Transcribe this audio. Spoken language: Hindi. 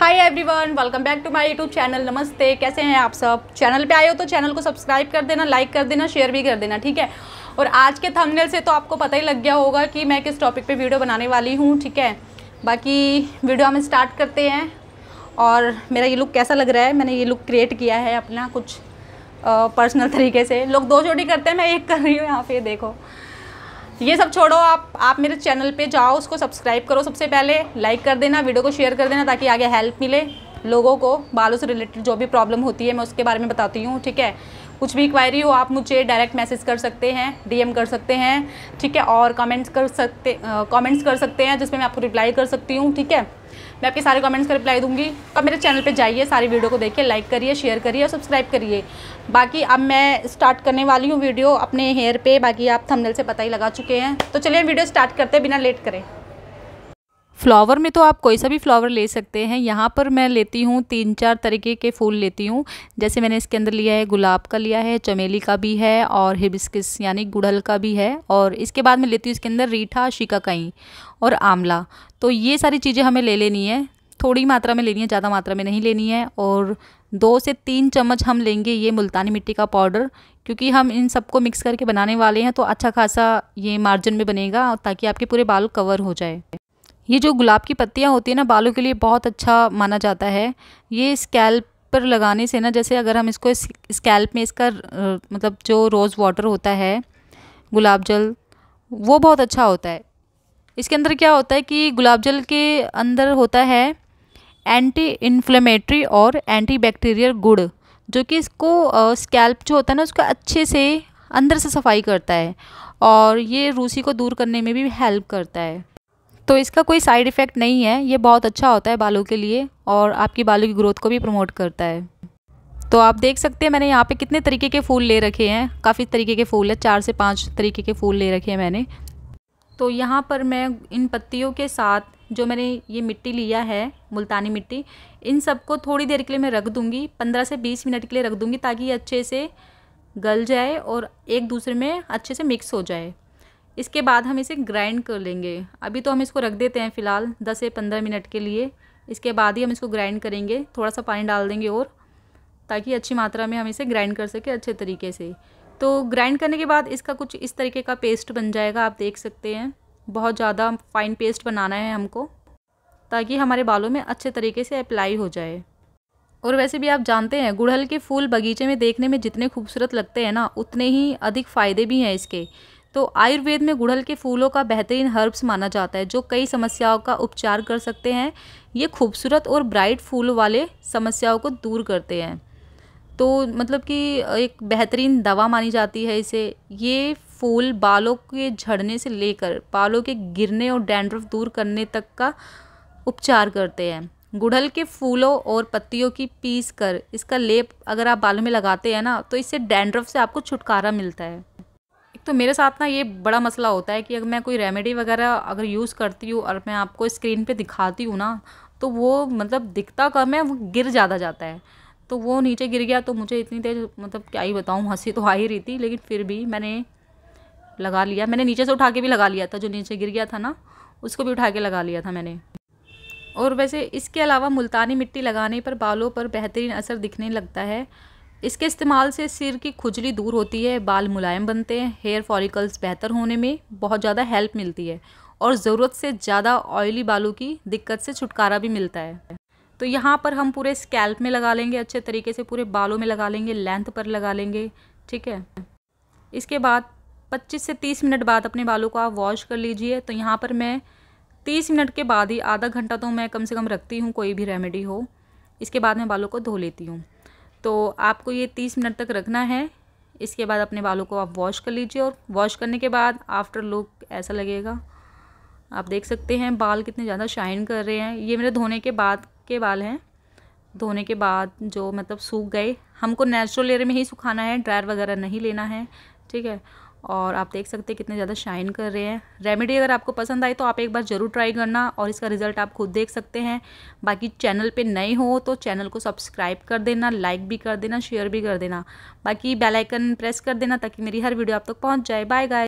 hi everyone welcome back to my YouTube channel नमस्ते कैसे हैं आप सब चैनल पे आए हो तो चैनल को सब्सक्राइब कर देना लाइक कर देना शेयर भी कर देना ठीक है और आज के थंबनेल से तो आपको पता ही लग गया होगा कि मैं किस टॉपिक पे वीडियो बनाने वाली हूँ ठीक है बाकी वीडियो हम स्टार्ट करते हैं और मेरा ये लुक कैसा लग रहा है मैंने ये लुक क्रिएट किया है अपना कुछ पर्सनल तरीके से लोग दो छोटी करते हैं मैं एक कर रही हूँ यहाँ पे देखो तो ये सब छोड़ो आप आप मेरे चैनल पे जाओ उसको सब्सक्राइब करो सबसे पहले लाइक कर देना वीडियो को शेयर कर देना ताकि आगे हेल्प मिले लोगों को बालों से रिलेटेड जो भी प्रॉब्लम होती है मैं उसके बारे में बताती हूँ ठीक है कुछ भी इंक्वायरी हो आप मुझे डायरेक्ट मैसेज कर सकते हैं डीएम कर सकते हैं ठीक है और कमेंट्स कर सकते कमेंट्स कर सकते हैं जिसमें मैं आपको रिप्लाई कर सकती हूँ ठीक है मैं आपके सारे कमेंट्स का रिप्लाई दूंगी और मेरे चैनल पे जाइए सारी वीडियो को देखिए लाइक करिए शेयर करिए और सब्सक्राइब करिए बाकी अब मैं स्टार्ट करने वाली हूँ वीडियो अपने हेयर पे बाकी आप थंबनेल से पता ही लगा चुके हैं तो चलिए वीडियो स्टार्ट करते बिना लेट करें फ्लावर में तो आप कोई सा भी फ्लावर ले सकते हैं यहाँ पर मैं लेती हूँ तीन चार तरीके के फूल लेती हूँ जैसे मैंने इसके अंदर लिया है गुलाब का लिया है चमेली का भी है और हिबिस्किस यानी गुड़हल का भी है और इसके बाद मैं लेती हूँ इसके अंदर रीठा शिकाकाई और आंवला तो ये सारी चीज़ें हमें ले लेनी है थोड़ी मात्रा में लेनी है ज़्यादा मात्रा में नहीं लेनी है और दो से तीन चम्मच हम लेंगे ये मुल्तानी मिट्टी का पाउडर क्योंकि हम इन सबको मिक्स करके बनाने वाले हैं तो अच्छा खासा ये मार्जिन में बनेगा ताकि आपके पूरे बाल कवर हो जाए ये जो गुलाब की पत्तियाँ होती है ना बालों के लिए बहुत अच्छा माना जाता है ये स्कैल्प पर लगाने से ना जैसे अगर हम इसको स्कैल्प में इसका मतलब जो रोज़ वाटर होता है गुलाब जल वो बहुत अच्छा होता है इसके अंदर क्या होता है कि गुलाब जल के अंदर होता है एंटी इन्फ्लेमेटरी और एंटी बैक्टीरियल गुड़ जो कि इसको स्कैल्प जो होता है ना उसको अच्छे से अंदर से सफाई करता है और ये रूसी को दूर करने में भी हेल्प करता है तो इसका कोई साइड इफ़ेक्ट नहीं है ये बहुत अच्छा होता है बालों के लिए और आपकी बालों की ग्रोथ को भी प्रमोट करता है तो आप देख सकते हैं मैंने यहाँ पे कितने तरीके के फूल ले रखे हैं काफ़ी तरीके के फूल है चार से पाँच तरीके के फूल ले रखे हैं मैंने तो यहाँ पर मैं इन पत्तियों के साथ जो मैंने ये मिट्टी लिया है मुल्तानी मिट्टी इन सबको थोड़ी देर के लिए मैं रख दूँगी पंद्रह से बीस मिनट के लिए रख दूँगी ताकि ये अच्छे से गल जाए और एक दूसरे में अच्छे से मिक्स हो जाए इसके बाद हम इसे ग्राइंड कर लेंगे अभी तो हम इसको रख देते हैं फ़िलहाल दस से पंद्रह मिनट के लिए इसके बाद ही हम इसको ग्राइंड करेंगे थोड़ा सा पानी डाल देंगे और ताकि अच्छी मात्रा में हम इसे ग्राइंड कर सकें अच्छे तरीके से तो ग्राइंड करने के बाद इसका कुछ इस तरीके का पेस्ट बन जाएगा आप देख सकते हैं बहुत ज़्यादा फाइन पेस्ट बनाना है हमको ताकि हमारे बालों में अच्छे तरीके से अप्लाई हो जाए और वैसे भी आप जानते हैं गुड़हल के फूल बगीचे में देखने में जितने खूबसूरत लगते हैं ना उतने ही अधिक फ़ायदे भी हैं इसके तो आयुर्वेद में गुड़हल के फूलों का बेहतरीन हर्ब्स माना जाता है जो कई समस्याओं का उपचार कर सकते हैं ये खूबसूरत और ब्राइट फूल वाले समस्याओं को दूर करते हैं तो मतलब कि एक बेहतरीन दवा मानी जाती है इसे ये फूल बालों के झड़ने से लेकर बालों के गिरने और डैंड्रफ दूर करने तक का उपचार करते हैं गुड़हल के फूलों और पत्तियों की पीस कर इसका लेप अगर आप बालों में लगाते हैं ना तो इससे डैंड्रफ से आपको छुटकारा मिलता है तो मेरे साथ ना ये बड़ा मसला होता है कि अगर मैं कोई रेमेडी वगैरह अगर यूज़ करती हूँ और मैं आपको स्क्रीन पे दिखाती हूँ ना तो वो मतलब दिखता कम है वो गिर ज़्यादा जाता है तो वो नीचे गिर गया तो मुझे इतनी देर मतलब क्या ही बताऊँ हंसी तो आ ही रही थी लेकिन फिर भी मैंने लगा लिया मैंने नीचे से उठा के भी लगा लिया था जो नीचे गिर गया था ना उसको भी उठा के लगा लिया था मैंने और वैसे इसके अलावा मुल्तानी मिट्टी लगाने पर बालों पर बेहतरीन असर दिखने लगता है इसके इस्तेमाल से सिर की खुजली दूर होती है बाल मुलायम बनते हैं हेयर फॉलिकल्स बेहतर होने में बहुत ज़्यादा हेल्प मिलती है और ज़रूरत से ज़्यादा ऑयली बालों की दिक्कत से छुटकारा भी मिलता है तो यहाँ पर हम पूरे स्कैल्प में लगा लेंगे अच्छे तरीके से पूरे बालों में लगा लेंगे लेंथ पर लगा लेंगे ठीक है इसके बाद 25 से 30 मिनट बाद अपने बालों को आप वॉश कर लीजिए तो यहाँ पर मैं 30 मिनट के बाद ही आधा घंटा तो मैं कम से कम रखती हूँ कोई भी रेमेडी हो इसके बाद मैं बालों को धो लेती हूँ तो आपको ये तीस मिनट तक रखना है इसके बाद अपने बालों को आप वॉश कर लीजिए और वॉश करने के बाद आफ्टर लुक ऐसा लगेगा आप देख सकते हैं बाल कितने ज़्यादा शाइन कर रहे हैं ये मेरे धोने के बाद के बाल हैं धोने के बाद जो मतलब सूख गए हमको नेचुरल एयर में ही सुखाना है ड्रायर वगैरह नहीं लेना है ठीक है और आप देख सकते हैं कितने ज़्यादा शाइन कर रहे हैं रेमेडी अगर आपको पसंद आई तो आप एक बार ज़रूर ट्राई करना और इसका रिज़ल्ट आप खुद देख सकते हैं बाकी चैनल पे नए हो तो चैनल को सब्सक्राइब कर देना लाइक भी कर देना शेयर भी कर देना बाकी बेल आइकन प्रेस कर देना ताकि मेरी हर वीडियो आप तक तो पहुँच जाए बाय बाय